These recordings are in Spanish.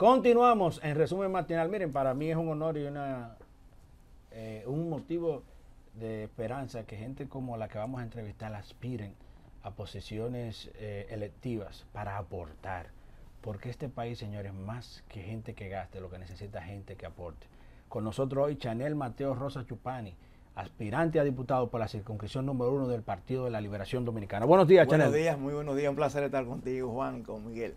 Continuamos en resumen matinal. Miren, para mí es un honor y una, eh, un motivo de esperanza que gente como la que vamos a entrevistar aspiren a posiciones eh, electivas para aportar. Porque este país, señores, más que gente que gaste, lo que necesita gente que aporte. Con nosotros hoy Chanel Mateo Rosa Chupani, aspirante a diputado por la circunscripción número uno del Partido de la Liberación Dominicana. Buenos días, Chanel. Buenos días, muy buenos días. Un placer estar contigo, Juan, con Miguel.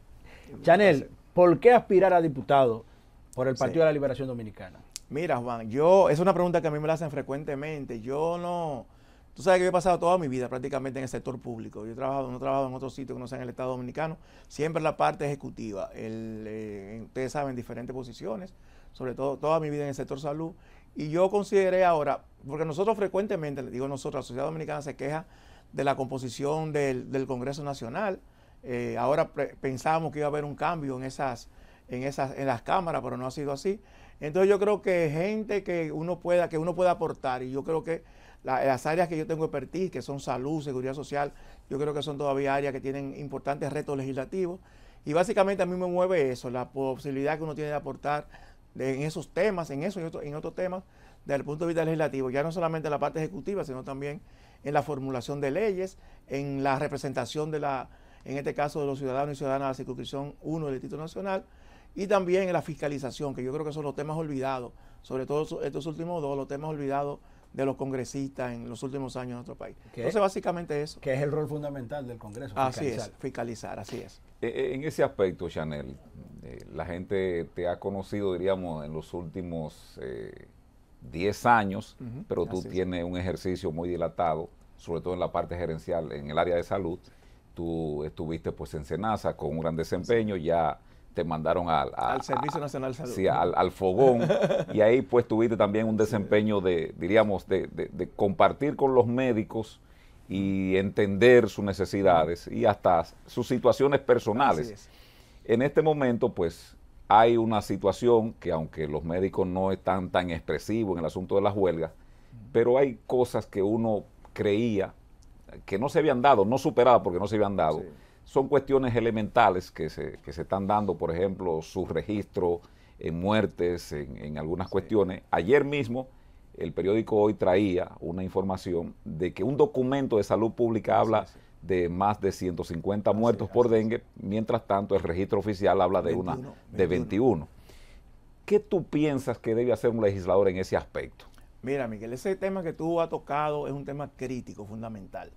Chanel. ¿Por qué aspirar a diputado por el Partido de la Liberación Dominicana? Mira, Juan, yo, es una pregunta que a mí me la hacen frecuentemente. Yo no, tú sabes que yo he pasado toda mi vida prácticamente en el sector público. Yo he trabajado, no he trabajado en otro sitio que no sea en el Estado Dominicano, siempre en la parte ejecutiva. El, eh, ustedes saben, diferentes posiciones, sobre todo toda mi vida en el sector salud. Y yo consideré ahora, porque nosotros frecuentemente, digo nosotros, la sociedad dominicana se queja de la composición del Congreso Nacional, eh, ahora pensábamos que iba a haber un cambio en esas, en esas, en las cámaras, pero no ha sido así. Entonces yo creo que gente que uno pueda, que uno pueda aportar, y yo creo que las áreas que yo tengo expertise, que son salud, seguridad social, yo creo que son todavía áreas que tienen importantes retos legislativos. Y básicamente a mí me mueve eso, la posibilidad que uno tiene de aportar en esos temas, en eso y en otros temas, desde el punto de vista legislativo, ya no solamente en la parte ejecutiva, sino también en la formulación de leyes, en la representación de la en este caso de los ciudadanos y ciudadanas de la circunscripción 1 del Distrito Nacional, y también en la fiscalización, que yo creo que son los temas olvidados, sobre todo estos últimos dos, los temas olvidados de los congresistas en los últimos años en nuestro país. Entonces, básicamente eso. Que es el rol fundamental del Congreso. Así es, fiscalizar, así es. Eh, eh, en ese aspecto, Chanel, eh, la gente te ha conocido, diríamos, en los últimos 10 años, pero tú tienes un ejercicio muy dilatado, sobre todo en la parte gerencial, en el área de salud tú estuviste pues en Senasa con un gran desempeño, ya te mandaron al, al Servicio Nacional de Salud. Sí, al, fogón. y ahí pues tuviste también un desempeño de, diríamos, de, de, compartir con los médicos y entender sus necesidades y hasta sus situaciones personales. En este momento pues hay una situación que aunque los médicos no están tan expresivos en el asunto de las huelgas, pero hay cosas que uno creía que no se habían dado, no superado porque no se habían dado, son cuestiones elementales que se, que se están dando, por ejemplo, su registro en muertes, en, algunas cuestiones. Ayer mismo el periódico Hoy traía una información de que un documento de salud pública habla de más de 150 muertos por dengue, mientras tanto el registro oficial habla de una de 21. 21. ¿Qué tú piensas que debe hacer un legislador en ese aspecto? Mira, Miguel, ese tema que tú has tocado es un tema crítico, fundamental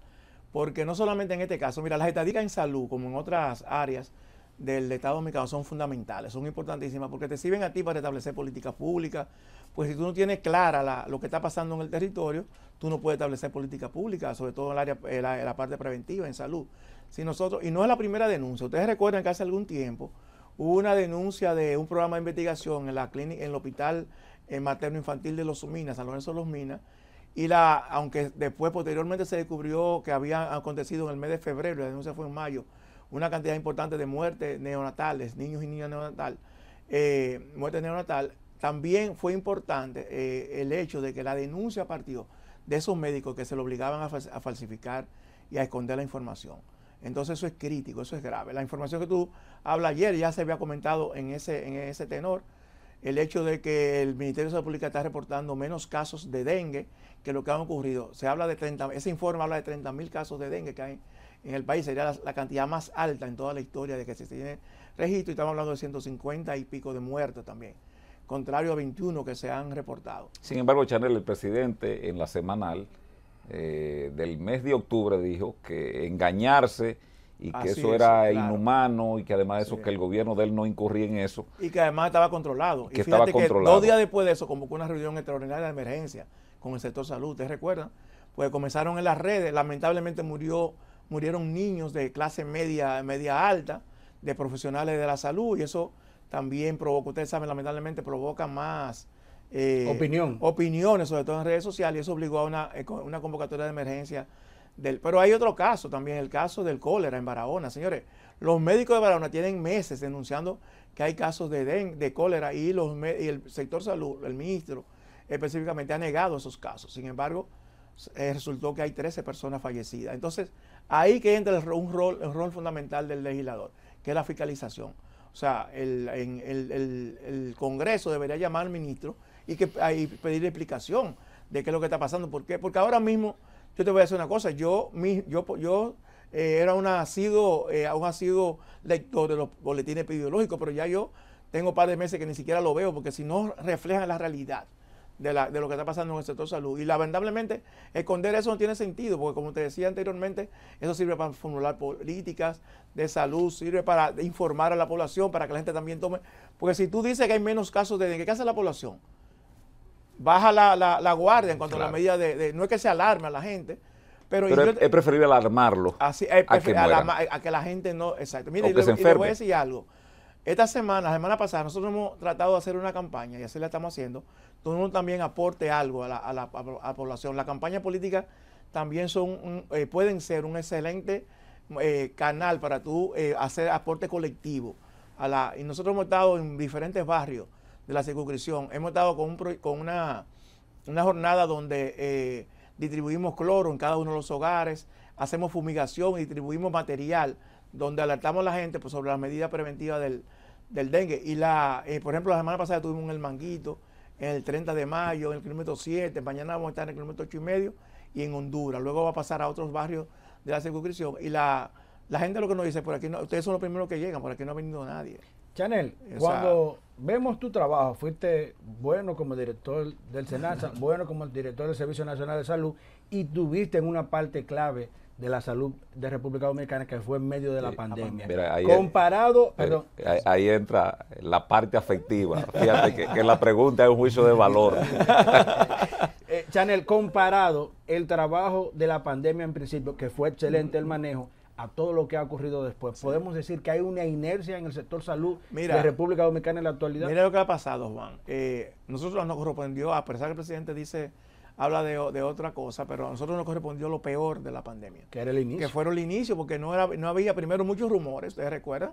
porque no solamente en este caso, mira, las estadísticas en salud, como en otras áreas del Estado Dominicano, son fundamentales, son importantísimas, porque te sirven a ti para establecer políticas públicas, pues si tú no tienes clara lo que está pasando en el territorio, tú no puedes establecer políticas públicas, sobre todo en, el área, la, parte preventiva, en salud. Si nosotros, y no es la primera denuncia, ustedes recuerdan que hace algún tiempo hubo una denuncia de un programa de investigación en la clínica, en el hospital eh, materno infantil de Los Minas, San Lorenzo de Los Minas, y la, aunque después posteriormente se descubrió que había acontecido en el mes de febrero, la denuncia fue en mayo, una cantidad importante de muertes neonatales, niños y niñas neonatales eh, muertes neonatal, también fue importante eh, el hecho de que la denuncia partió de esos médicos que se lo obligaban a, falsificar y a esconder la información. Entonces eso es crítico, eso es grave. La información que tú hablas ayer ya se había comentado en ese, en ese tenor, el hecho de que el Ministerio de Salud Pública está reportando menos casos de dengue que lo que ha ocurrido. Se habla de 30, ese informe habla de 30.000 casos de dengue que hay en el país, sería la, cantidad más alta en toda la historia de que se tiene registro y estamos hablando de 150 y pico de muertos también, contrario a 21 que se han reportado. Sin embargo, Chanel, el presidente en la semanal eh, del mes de octubre dijo que engañarse y que eso era inhumano y que además eso que el gobierno de él no incurría en eso. Y que además estaba controlado. Y fíjate Que dos días después de eso convocó una reunión extraordinaria de emergencia con el sector salud, ¿ustedes recuerdan? Pues comenzaron en las redes, lamentablemente murió, murieron niños de clase media, media alta, de profesionales de la salud, y eso también provoca, ustedes saben, lamentablemente provoca más eh, opiniones, sobre todo en redes sociales, y eso obligó a eh, una, convocatoria de emergencia. Del, pero hay otro caso también, el caso del cólera en Barahona. Señores, los médicos de Barahona tienen meses denunciando que hay casos de, de cólera y, los, y el sector salud, el ministro, específicamente ha negado esos casos. Sin embargo, eh, resultó que hay 13 personas fallecidas. Entonces, ahí que entra un rol, rol fundamental del legislador, que es la fiscalización. O sea, el, en, el, Congreso debería llamar al ministro y, que, ah, pedir explicación de qué es lo que está pasando. ¿Por qué? Porque ahora mismo, yo te voy a decir una cosa, yo, mi, yo, yo eh, era eh, un asiduo, lector de los boletines epidemiológicos, pero ya yo tengo un par de meses que ni siquiera lo veo, porque si no refleja la realidad de, la, de, lo que está pasando en el sector salud. Y lamentablemente, esconder eso no tiene sentido, porque como te decía anteriormente, eso sirve para formular políticas de salud, sirve para informar a la población, para que la gente también tome. Porque si tú dices que hay menos casos de dengue, ¿qué hace la población? Baja la, la, la guardia en cuanto a la medida de, No es que se alarme a la gente. Pero, es, preferible alarmarlo. Así, es a, que a, que la gente no. Exacto. Mira, y, y le voy a decir algo. Esta semana, la semana pasada, nosotros hemos tratado de hacer una campaña, y así la estamos haciendo, Tú también aporte algo a la, a la, población. Las campañas políticas también son eh, pueden ser un excelente eh, canal para tú eh, hacer aporte colectivo. y nosotros hemos estado en diferentes barrios de la circunscripción. Hemos estado con, una, jornada donde distribuimos cloro en cada uno de los hogares, hacemos fumigación y distribuimos material donde alertamos a la gente pues, sobre las medidas preventivas del, del dengue. Y la, eh, por ejemplo, la semana pasada tuvimos en el Manguito, en el 30 de mayo, en el kilómetro 7, mañana vamos a estar en el kilómetro 8 y medio y en Honduras. Luego va a pasar a otros barrios de la circunscripción. Y la, la gente lo que nos dice, por aquí no, ustedes son los primeros que llegan, por aquí no ha venido nadie. Chanel, cuando vemos tu trabajo, fuiste bueno como director del SENASA, bueno como director del Servicio Nacional de Salud y tuviste en una parte clave de la salud de República Dominicana que fue en medio de la ah, pandemia. Pues comparado, eh, Ahí, entra la parte afectiva. Fíjate que, la pregunta es un juicio de valor. Eh, Chanel, comparado el trabajo de la pandemia en principio, que fue excelente el manejo, a todo lo que ha ocurrido después. Podemos decir que hay una inercia en el sector salud de República Dominicana en la actualidad. Mira lo que ha pasado, Juan. Eh, nosotros nos correspondió, a pesar que el presidente dice habla de, otra cosa, pero a nosotros nos correspondió lo peor de la pandemia. Que era el inicio. Que fueron el inicio, porque no, era, no había primero muchos rumores, ¿ustedes recuerdan?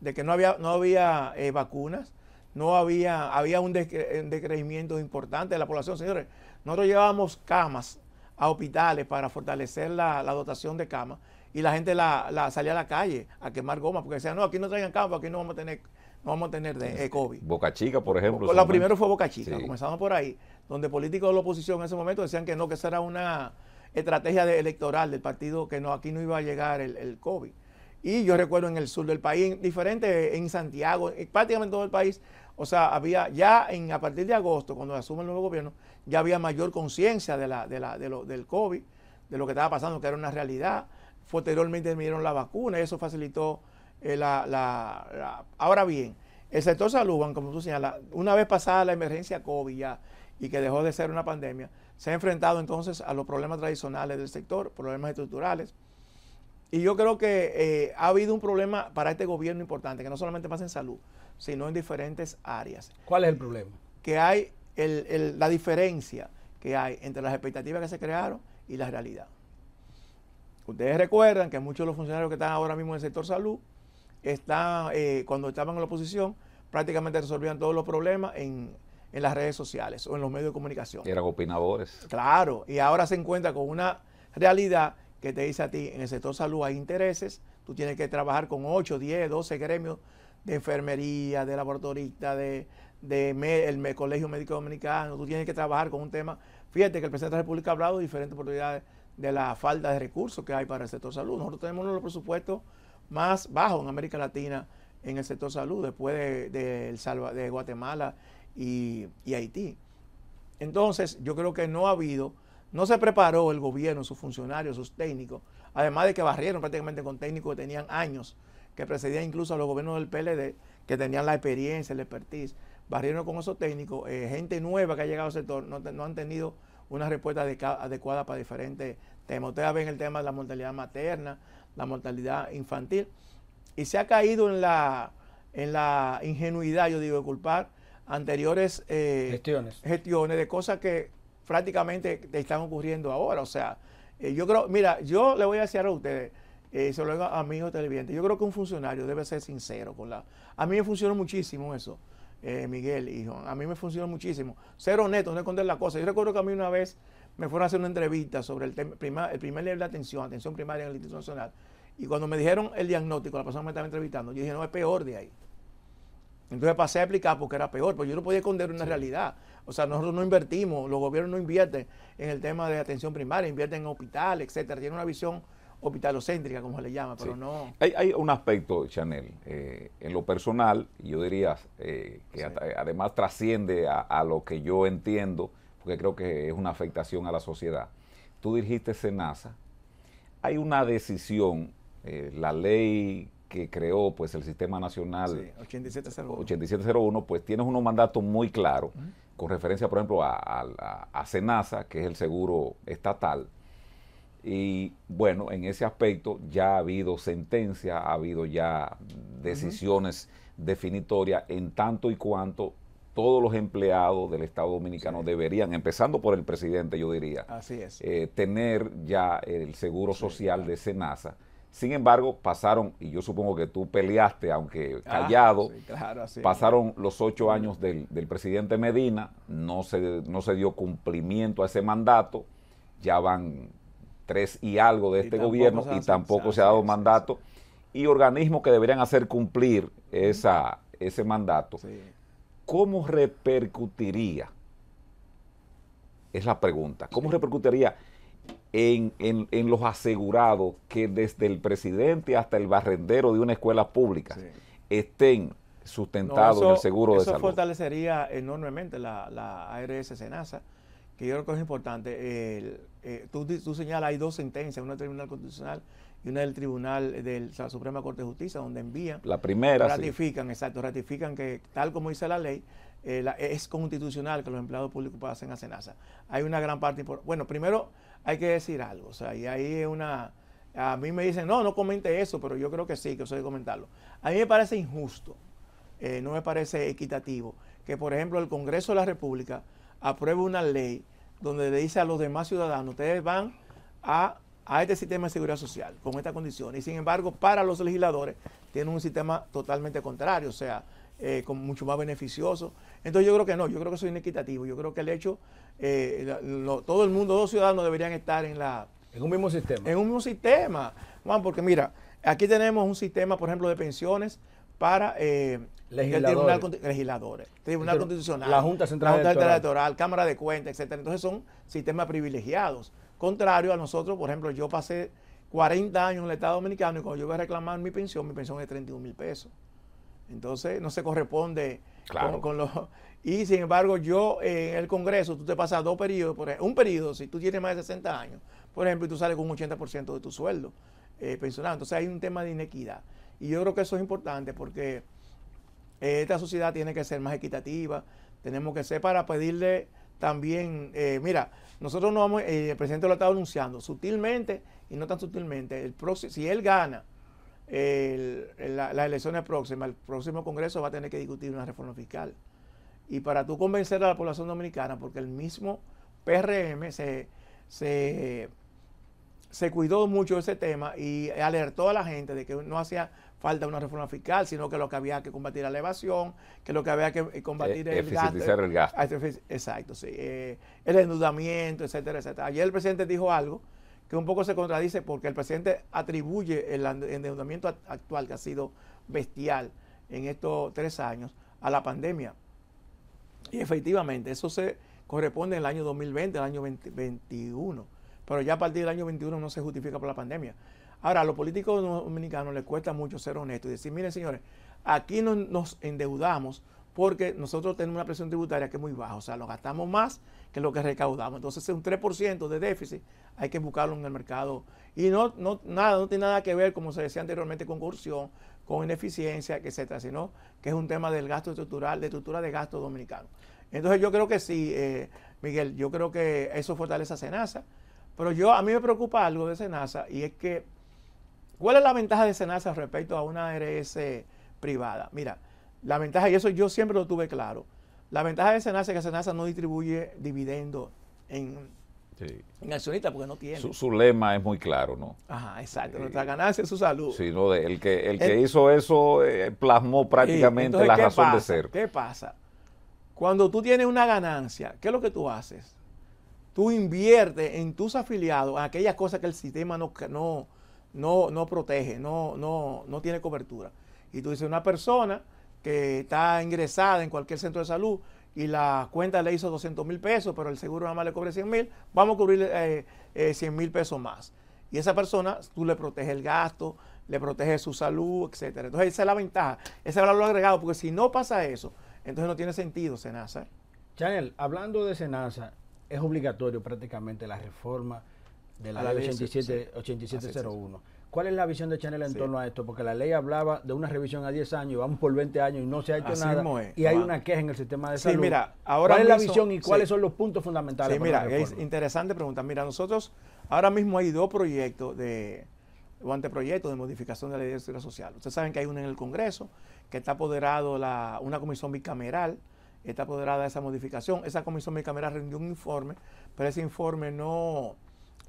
De que no había, no había eh, vacunas, no había, había un, decrecimiento importante de la población. Señores, nosotros llevábamos camas a hospitales para fortalecer la, dotación de camas y la gente la, la, salía a la calle a quemar goma porque decían, no, aquí no traigan camas, aquí no vamos a tener no vamos a tener de, COVID. Este, Boca Chica, por ejemplo. La primero fue Boca Chica, comenzamos por ahí, donde políticos de la oposición en ese momento decían que no, que esa era una estrategia electoral del partido, que no aquí no iba a llegar el, COVID. Y yo recuerdo en el sur del país, diferente en Santiago, en prácticamente todo el país, o sea, había ya en a partir de agosto, cuando asume el nuevo gobierno, ya había mayor conciencia de la, de la, de del COVID, de lo que estaba pasando, que era una realidad. Posteriormente vinieron la vacuna y eso facilitó eh, la, Ahora bien, el sector salud, como tú señalas, una vez pasada la emergencia COVID y que dejó de ser una pandemia, se ha enfrentado entonces a los problemas tradicionales del sector, problemas estructurales. Y yo creo que eh, ha habido un problema para este gobierno importante, que no solamente pasa en salud, sino en diferentes áreas. ¿Cuál es el problema? Que hay la diferencia que hay entre las expectativas que se crearon y la realidad. Ustedes recuerdan que muchos de los funcionarios que están ahora mismo en el sector salud está, eh, cuando estaban en la oposición, prácticamente resolvían todos los problemas en, las redes sociales o en los medios de comunicación. Eran opinadores. Claro, y ahora se encuentra con una realidad que te dice a ti, en el sector salud hay intereses, tú tienes que trabajar con 8, 10, 12 gremios de enfermería, de laboratorista, de, de el Colegio Médico Dominicano, tú tienes que trabajar con un tema. Fíjate que el presidente de la República ha hablado de diferentes oportunidades de la falta de recursos que hay para el sector salud. Nosotros tenemos los presupuestos más bajo en América Latina en el sector salud, después de, Guatemala y, Haití. Entonces, yo creo que no ha habido, no se preparó el gobierno, sus funcionarios, sus técnicos, además de que barrieron prácticamente con técnicos que tenían años, que precedían incluso a los gobiernos del PLD, que tenían la experiencia, el expertise, barrieron con esos técnicos, eh, gente nueva que ha llegado al sector, no, no han tenido una respuesta adecuada para diferentes temas. Ustedes ven el tema de la mortalidad materna, la mortalidad infantil. Y se ha caído en la, en la ingenuidad, yo digo, de culpar anteriores eh, gestiones. gestiones de cosas que prácticamente te están ocurriendo ahora. O sea, eh, yo creo, mira, yo le voy a decir a ustedes, eh, se lo digo a mi hijo televidente, yo creo que un funcionario debe ser sincero con la... A mí me funcionó muchísimo eso, eh, Miguel, hijo. A mí me funcionó muchísimo. Ser honesto, no esconder la cosa. Yo recuerdo que a mí una vez me fueron a hacer una entrevista sobre el, tema, el primer nivel de atención, atención primaria en el Instituto Nacional. Y cuando me dijeron el diagnóstico, la persona me estaba entrevistando, yo dije, no, es peor de ahí. Entonces pasé a explicar porque era peor, pero yo no podía esconder una realidad. O sea, nosotros no invertimos, los gobiernos no invierten en el tema de atención primaria, invierten en hospital, etcétera. tiene una visión hospitalocéntrica, como se le llama, pero no. Hay, hay, un aspecto, Chanel, eh, en lo personal, yo diría eh, que además trasciende a, a, lo que yo entiendo porque creo que es una afectación a la sociedad. Tú dirigiste SENASA. Hay una decisión, eh, la ley que creó pues el Sistema Nacional sí, 8701. pues tienes unos mandatos muy claros con referencia, por ejemplo, a, CENASA, SENASA, que es el seguro estatal. Y bueno, en ese aspecto ya ha habido sentencia, ha habido ya decisiones definitorias en tanto y cuanto todos los empleados del Estado Dominicano deberían, empezando por el presidente, yo diría, Así es. Eh, tener ya el seguro social de SENASA. Sin embargo, pasaron, y yo supongo que tú peleaste, aunque ah, callado, pasaron los ocho años del, presidente Medina, no se, no se dio cumplimiento a ese mandato, ya van tres y algo de este gobierno y tampoco se ha dado mandato, y organismos que deberían hacer cumplir esa, ese mandato, ¿cómo repercutiría? Es la pregunta. ¿Cómo repercutiría en, los asegurados que desde el presidente hasta el barrendero de una escuela pública estén sustentados en el seguro de salud? Eso fortalecería enormemente la, la ARS Senasa que yo creo que es importante. Eh, tú, tú, señalas, hay dos sentencias, una del Tribunal Constitucional y una del Tribunal de la Suprema Corte de Justicia, donde envían. La primera. Ratifican, exacto, ratifican que tal como dice la ley, eh, es constitucional que los empleados públicos pasen a cenaza. Hay una gran parte. Bueno, primero hay que decir algo, o sea, y ahí es una. A mí me dicen, no, no comente eso, pero yo creo que sí, que eso hay que comentarlo. A mí me parece injusto, eh, no me parece equitativo, que por ejemplo el Congreso de la República aprueba una ley donde le dice a los demás ciudadanos, ustedes van a, este sistema de seguridad social con estas condiciones. Y sin embargo, para los legisladores tienen un sistema totalmente contrario, o sea, eh, con mucho más beneficioso. Entonces yo creo que no, yo creo que eso es inequitativo. Yo creo que el hecho, eh, todo el mundo, dos ciudadanos deberían estar en la... En un mismo sistema. En un mismo sistema, Juan, porque mira, aquí tenemos un sistema, por ejemplo, de pensiones para legisladores. Eh, el tribunal, constitucional, la Junta Central, Electoral. Cámara de Cuentas, etcétera. Entonces son sistemas privilegiados. Contrario a nosotros, por ejemplo, yo pasé 40 años en el Estado Dominicano y cuando yo voy a reclamar mi pensión, mi pensión es 31 mil pesos. Entonces no se corresponde con, los... Y sin embargo, yo eh, en el Congreso, tú te pasas dos periodos, por ejemplo, un periodo, si tú tienes más de 60 años, por ejemplo, y tú sales con un 80% de tu sueldo eh, pensionado. Entonces hay un tema de inequidad. Y yo creo que eso es importante porque eh, esta sociedad tiene que ser más equitativa, tenemos que ser para pedirle también, eh, mira, nosotros no vamos, eh, el presidente lo ha estado anunciando sutilmente y no tan sutilmente, el si él gana las elecciones próximas, el próximo Congreso va a tener que discutir una reforma fiscal. Y para tú convencer a la población dominicana, porque el mismo PRM se se cuidó mucho ese tema y alertó a la gente de que no hacía falta una reforma fiscal, sino que lo que había que combatir era la evasión, que lo que había que eh, combatir era el gasto. el gasto. Ah, exacto, sí. Eh, el endeudamiento, etcétera, etcétera. Ayer el presidente dijo algo que un poco se contradice porque el presidente atribuye el endeudamiento actual, que ha sido bestial en estos tres años, a la pandemia. Y efectivamente, eso se corresponde en el año 2020, el año 21. 2021 pero ya a partir del año 21 no se justifica por la pandemia. Ahora, a los políticos dominicanos les cuesta mucho ser honestos y decir, miren señores, aquí nos endeudamos porque nosotros tenemos una presión tributaria que es muy baja, o sea, lo gastamos más que lo que recaudamos. Entonces, un 3% de déficit hay que buscarlo en el mercado. Y no, nada, no tiene nada que ver, como se decía anteriormente, con corrupción, con ineficiencia, etcétera, sino que es un tema del gasto estructural, de estructura de gasto dominicano. Entonces, yo creo que sí, eh, Miguel, yo creo que eso fortalece a Senasa pero yo, a mí me preocupa algo de Senasa y es que, ¿cuál es la ventaja de Senasa respecto a una ARS privada? Mira, la ventaja, y eso yo siempre lo tuve claro, la ventaja de Senasa es que Senasa no distribuye dividendos en, accionistas porque no tiene. Su, lema es muy claro, ¿no? Ajá, exacto. Nuestra ganancia es su salud. Sí, no, el que, el que eh, hizo eso eh, plasmó prácticamente la razón de ser. ¿Qué pasa? Cuando tú tienes una ganancia, ¿qué es lo que tú haces? tú inviertes en tus afiliados, en aquellas cosas que el sistema no, no, no, no protege, no, no, no tiene cobertura. Y tú dices, una persona que está ingresada en cualquier centro de salud y la cuenta le hizo 200 mil pesos, pero el seguro nada más le cobre 100 mil, vamos a cubrir 100 eh, eh, mil pesos más. Y esa persona, tú le proteges el gasto, le proteges su salud, etcétera. Entonces, esa es la ventaja, ese valor agregado, porque si no pasa eso, entonces no tiene sentido Senasa. Chanel, hablando de Senasa, es obligatorio prácticamente la reforma de la, ley 87, 8701. ¿Cuál es la visión de Chanel en torno a esto? Porque la ley hablaba de una revisión a 10 años, vamos por 20 años y no se ha hecho nada. y hay una queja en el sistema de sí, salud. Mira, ahora ¿Cuál es la visión y cuáles son los puntos fundamentales? Sí, mira, es interesante pregunta. Mira, nosotros ahora mismo hay dos proyectos de o anteproyectos de modificación de la ley de seguridad social. Ustedes saben que hay uno en el Congreso que está apoderado la, una comisión bicameral está apoderada de esa modificación. Esa comisión bicameral rindió un informe, pero ese informe no,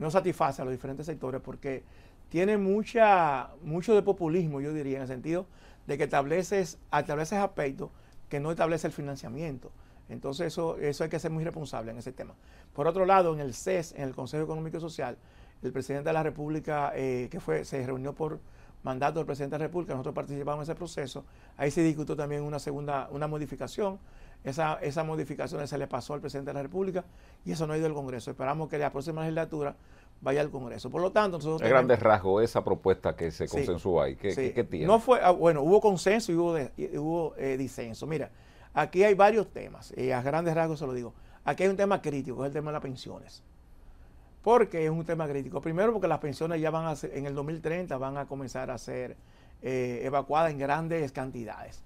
satisface a los diferentes sectores porque tiene mucha, mucho de populismo, yo diría, en el sentido de que estableces, aspectos que no establece el financiamiento. Entonces eso, eso hay que ser muy responsable en ese tema. Por otro lado, en el CES, en el Consejo Económico y Social, el presidente de la República, eh, que fue, se reunió por mandato del presidente de la República, nosotros participamos en ese proceso, ahí se discutió también una segunda, una modificación esa, esas modificaciones se le pasó al presidente de la República y eso no ha ido al Congreso. Esperamos que la próxima legislatura vaya al Congreso. Por lo tanto, nosotros... El esa propuesta que se consensuó ahí, ¿qué, tiene? No fue, ah, bueno, hubo consenso y hubo, eh, disenso. Mira, aquí hay varios temas, y a grandes rasgos se lo digo. Aquí hay un tema crítico, es el tema de las pensiones. ¿Por qué es un tema crítico. Primero, porque las pensiones ya van a ser, en el 2030 van a comenzar a ser eh, evacuadas en grandes cantidades.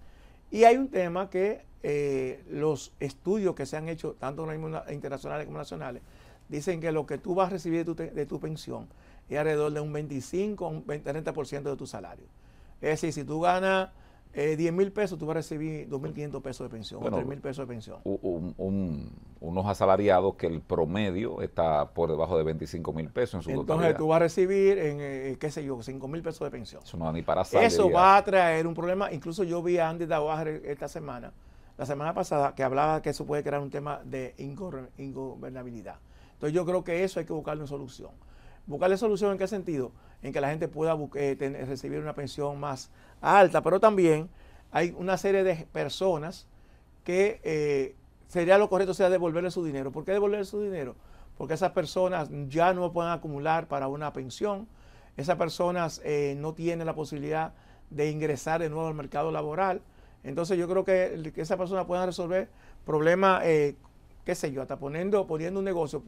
Y hay un tema que eh, los estudios que se han hecho, tanto internacionales como nacionales, dicen que lo que tú vas a recibir de tu, de tu pensión es alrededor de un 25 o un 30% de tu salario. Es decir, si tú ganas 10 eh, mil pesos, tú vas a recibir 2.500 pesos de pensión o 3 mil pesos de pensión. unos asalariados que el promedio está por debajo de 25 mil pesos en su Entonces tú vas a recibir, en, eh, qué sé yo, 5 mil pesos de pensión. Eso no va ni para salir Eso va a traer un problema. Incluso yo vi a Andy Dawaj esta semana, la semana pasada, que hablaba que eso puede crear un tema de ingobernabilidad. Entonces yo creo que eso hay que buscarle una solución. ¿Buscarle solución en qué sentido? en que la gente pueda eh, recibir una pensión más alta, pero también hay una serie de personas que eh, sería lo correcto sea devolverle su dinero. ¿Por qué devolverle su dinero? Porque esas personas ya no pueden acumular para una pensión, esas personas eh, no tienen la posibilidad de ingresar de nuevo al mercado laboral. Entonces yo creo que, esa esas personas puedan resolver problemas, qué sé yo, hasta poniendo, poniendo un negocio,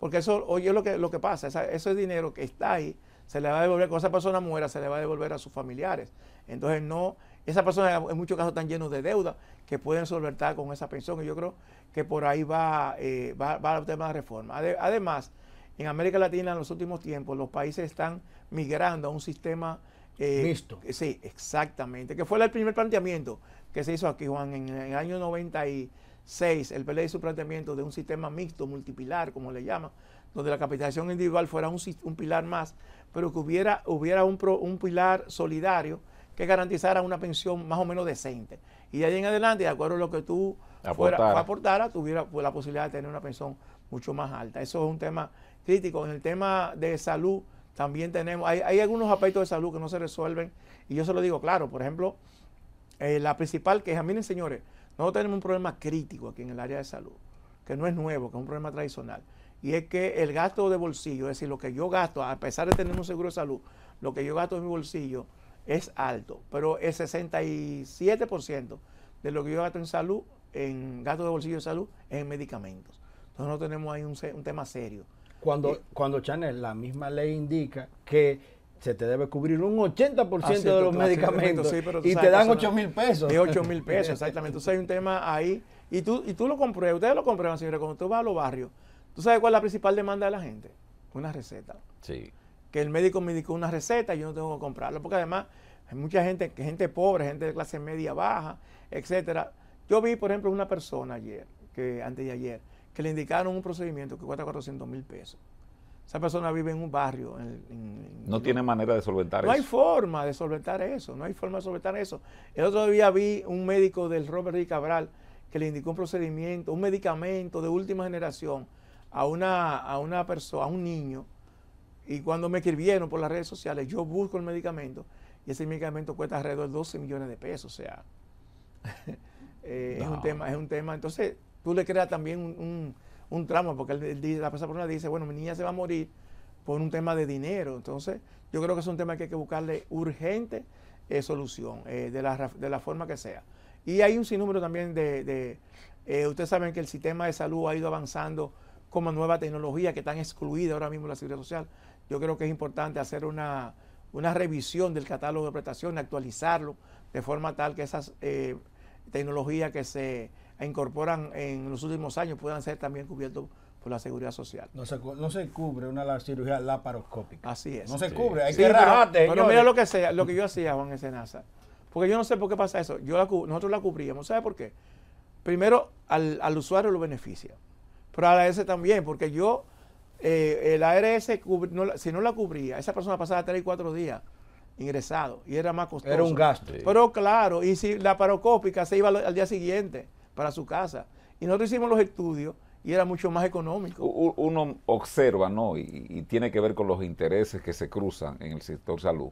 porque eso es lo que, lo que pasa, ese dinero que está ahí se le va a devolver, cuando esa persona muera, se le va a devolver a sus familiares. Entonces, no, esas personas en muchos casos están llenos de deuda que pueden solventar con esa pensión. Y yo creo que por ahí va, eh, va, va, el tema de reforma. Además, en América Latina en los últimos tiempos los países están migrando a un sistema... Eh, Sí, exactamente. Que fue el primer planteamiento que se hizo aquí, Juan, en, el año 90 y Seis, el PLD y su planteamiento de un sistema mixto, multipilar, como le llaman, donde la capitalización individual fuera un, pilar más, pero que hubiera, hubiera un, pilar solidario que garantizara una pensión más o menos decente. Y de ahí en adelante, de acuerdo a lo que tú aportaras, aportara, tuviera pues, la posibilidad de tener una pensión mucho más alta. Eso es un tema crítico. En el tema de salud también tenemos, hay, algunos aspectos de salud que no se resuelven. Y yo se lo digo claro, por ejemplo, eh, la principal queja, miren señores, nosotros tenemos un problema crítico aquí en el área de salud, que no es nuevo, que es un problema tradicional. Y es que el gasto de bolsillo, es decir, lo que yo gasto, a pesar de tener un seguro de salud, lo que yo gasto en mi bolsillo es alto, pero el 67% de lo que yo gasto en salud, en gasto de bolsillo de salud, es en medicamentos. Entonces no tenemos ahí un, tema serio. Cuando, cuando Chanel, la misma ley indica que se te debe cubrir un 80% ah, de los medicamentos y te dan 8 mil pesos. De 8 mil pesos, exactamente. Entonces hay un tema ahí y tú, y tú lo compruebas, ustedes lo comprueban, señores, cuando tú vas a los barrios, ¿tú sabes cuál es la principal demanda de la gente? Una receta. Sí. Que el médico me indicó una receta y yo no tengo que comprarla, porque además hay mucha gente, gente pobre, gente de clase media baja, etcétera. Yo vi, por ejemplo, una persona ayer, que antes de ayer, que le indicaron un procedimiento que cuesta 400 mil pesos. Esa persona vive en un barrio. no tiene manera de solventar eso. No hay forma de solventar eso, no hay forma de solventar eso. El otro día vi un médico del Robert y Cabral que le indicó un procedimiento, un medicamento de última generación a una, a una persona, a un niño. Y cuando me escribieron por las redes sociales, yo busco el medicamento y ese medicamento cuesta alrededor de 12 millones de pesos. O sea, eh, es un tema, es un tema. Entonces, tú le creas también un un trauma, porque él, él, la persona dice, bueno, mi niña se va a morir por un tema de dinero. Entonces, yo creo que es un tema que hay que buscarle urgente eh, solución, eh, de, la, de, la, forma que sea. Y hay un sinnúmero también de, eh, ustedes saben que el sistema de salud ha ido avanzando como nueva tecnología que están excluidas ahora mismo la seguridad social. Yo creo que es importante hacer una, una revisión del catálogo de prestaciones, actualizarlo de forma tal que esas tecnologías que se e incorporan en los últimos años puedan ser también cubiertos por la seguridad social. No se, no se cubre una la cirugía laparoscópica. Así es. No se cubre, hay que rajarte. Pero, mira lo que sea, lo que yo hacía, Juan Esenaza. Porque yo no sé por qué pasa eso. Yo nosotros la cubríamos. ¿Sabe por qué? Primero, al, usuario lo beneficia. Pero a la ARS también, porque yo, eh, el ARS, si no la cubría, esa persona pasaba 3 y 4 días ingresado y era más costoso. Era un gasto. Pero claro, y si la paroscópica se iba al día siguiente para su casa. Y nosotros hicimos los estudios y era mucho más económico. Uno observa, ¿no? Y, tiene que ver con los intereses que se cruzan en el sector salud.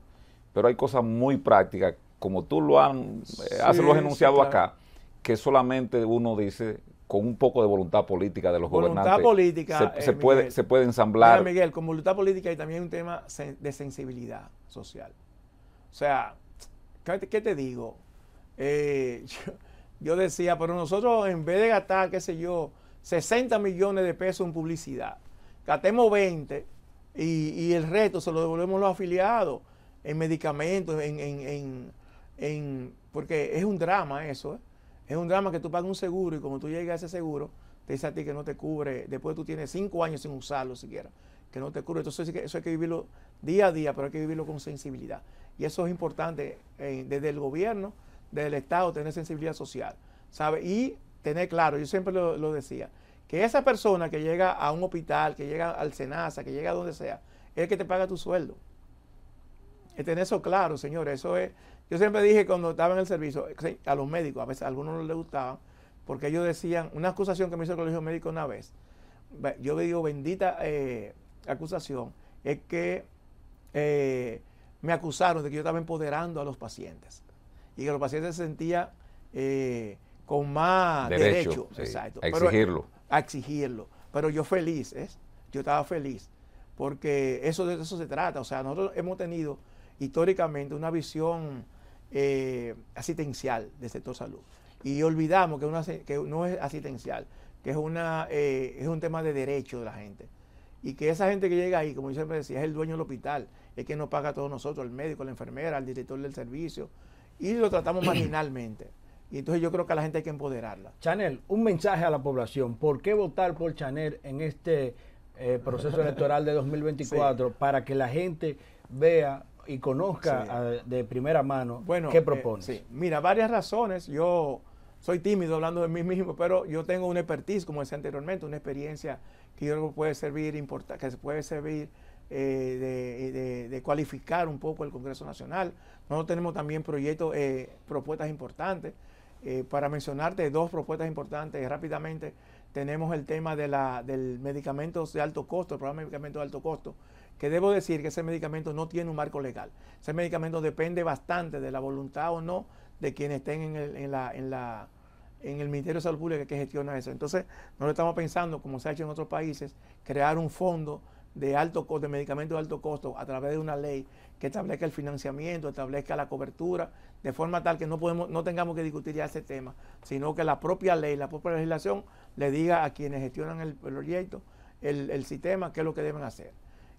Pero hay cosas muy prácticas, como tú lo han, eh, los enunciado acá, que solamente uno dice con un poco de voluntad política de los voluntad gobernantes. política. Se, eh, puede, se puede ensamblar. Mira, Miguel, con voluntad política hay también un tema de sensibilidad social. O sea, ¿qué te digo? Eh, Yo decía, pero nosotros en vez de gastar, qué sé yo, 60 millones de pesos en publicidad, gastemos 20 y, el resto se lo devolvemos a los afiliados en medicamentos, en, en, en, en, porque es un drama eso. ¿eh? Es un drama que tú pagas un seguro y como tú llegas a ese seguro, te dice a ti que no te cubre, después tú tienes cinco años sin usarlo siquiera, que no te cubre. Entonces eso hay que vivirlo día a día, pero hay que vivirlo con sensibilidad. Y eso es importante eh, desde el gobierno del Estado, tener sensibilidad social, ¿sabe? Y tener claro, yo siempre lo, decía, que esa persona que llega a un hospital, que llega al Senasa, que llega a donde sea, es el que te paga tu sueldo. Que tener eso claro, señores, eso es... Yo siempre dije cuando estaba en el servicio, a los médicos, a veces a algunos no les gustaba, porque ellos decían, una acusación que me hizo el colegio médico una vez, yo digo, bendita eh, acusación, es que eh, me acusaron de que yo estaba empoderando a los pacientes y que los pacientes se sentían eh, con más derecho, a exigirlo. Pero, yo feliz, ¿es? yo estaba feliz, porque eso de eso se trata. O sea, nosotros hemos tenido históricamente una visión eh, asistencial del sector salud. Y olvidamos que, una, que no es asistencial, que es, una, eh, es un tema de derecho de la gente. Y que esa gente que llega ahí, como yo siempre decía, es el dueño del hospital, es quien nos paga a todos nosotros, el médico, la enfermera, el director del servicio, y lo tratamos marginalmente. Y entonces yo creo que a la gente hay que empoderarla. Chanel, un mensaje a la población. ¿Por qué votar por Chanel en este eh, proceso electoral de 2024 para que la gente vea y conozca de primera mano qué eh, propone Mira, varias razones. Yo soy tímido hablando de mí mismo, pero yo tengo una expertise, como decía anteriormente, una experiencia que yo creo puede servir, que se puede servir eh, eh, de, cualificar un poco el Congreso Nacional. Nosotros tenemos también proyectos, eh, propuestas importantes. para mencionarte dos propuestas importantes rápidamente, tenemos el tema de la, del medicamento de alto costo, el programa de medicamentos de alto costo, que debo decir que ese medicamento no tiene un marco legal. Ese medicamento depende bastante de la voluntad o no de quienes estén en el, la, en la, en el Ministerio de Salud Pública que gestiona eso. Entonces, no lo estamos pensando, como se ha hecho en otros países, crear un fondo de alto costo, de medicamentos de alto costo, a través de una ley que establezca el financiamiento, establezca la cobertura, de forma tal que no podemos, no tengamos que discutir ya ese tema, sino que la propia ley, la propia legislación le diga a quienes gestionan el proyecto, el, el sistema, qué es lo que deben hacer.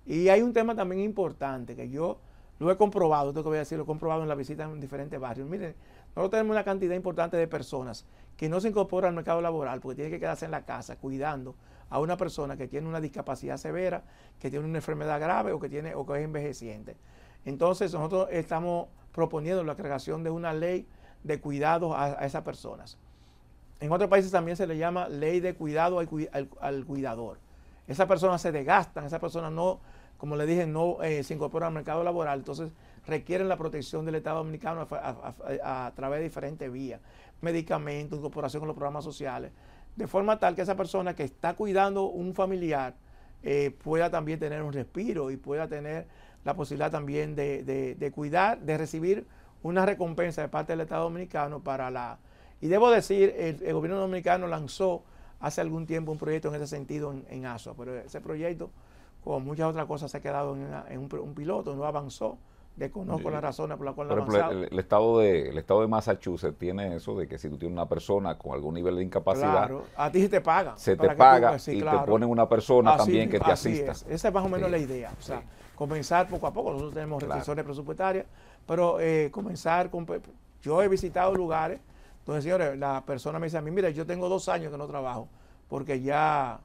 Y hay un tema también importante que yo lo he comprobado, esto que voy a decir, lo he comprobado en la visita en diferentes barrios. Miren, nosotros tenemos una cantidad importante de personas que no se incorporan al mercado laboral porque tienen que quedarse en la casa cuidando a una persona que tiene una discapacidad severa, que tiene una enfermedad grave o que, tiene, o que es envejeciente. Entonces nosotros estamos proponiendo la creación de una ley de cuidados a, esas personas. En otros países también se le llama ley de cuidado al, al cuidador. Esas personas se desgastan, esas personas no, como le dije, no eh, se incorpora al mercado laboral, entonces requieren la protección del Estado Dominicano a, través de diferentes vías, medicamentos, incorporación con los programas sociales, de forma tal que esa persona que está cuidando un familiar eh, pueda también tener un respiro y pueda tener la posibilidad también de, cuidar, de recibir una recompensa de parte del Estado Dominicano para la... Y debo decir, el, gobierno dominicano lanzó hace algún tiempo un proyecto en ese sentido en, en pero ese proyecto como muchas otras cosas, se ha quedado en, un, piloto, no avanzó. Desconozco las razones por las cuales no ha El, estado de, el estado de Massachusetts tiene eso de que si tú tienes una persona con algún nivel de incapacidad. Claro, a ti se te paga. Se te paga y te ponen una persona también que te asista. Esa es más o menos la idea. O sea, comenzar poco a poco. Nosotros tenemos restricciones presupuestarias, pero eh, comenzar con. Pues, yo he visitado lugares entonces, señores, la persona me dice a mí, mira, yo tengo dos años que no trabajo, porque ya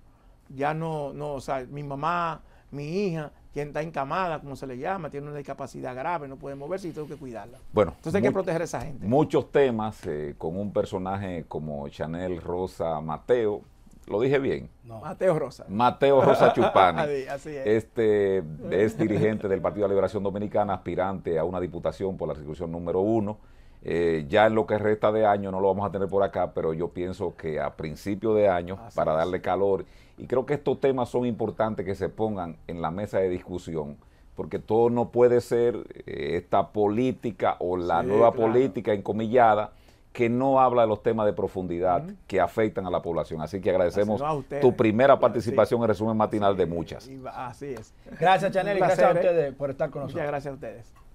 ya no, no, o sea, mi mamá, mi hija, quien está encamada, como se le llama, tiene una discapacidad grave, no puede moverse y tengo que cuidarla. Bueno, entonces hay que proteger a esa gente. Muchos temas eh, con un personaje como Chanel Rosa Mateo. Lo dije bien. Mateo Rosa. Mateo Rosa Chupana es. Este es dirigente del Partido de Liberación Dominicana, aspirante a una diputación por la circunscripción número uno. Eh, ya en lo que resta de año no lo vamos a tener por acá, pero yo pienso que a principio de año, para darle calor y creo que estos temas son importantes que se pongan en la mesa de discusión, porque todo no puede ser eh, esta política o la nueva política encomillada que no habla de los temas de profundidad que afectan a la población. Así que agradecemos tu primera participación en resumen matinal de muchas. Así es. Gracias, Chanel, y gracias a ¿eh? ustedes por estar con nosotros. Muchas gracias a ustedes.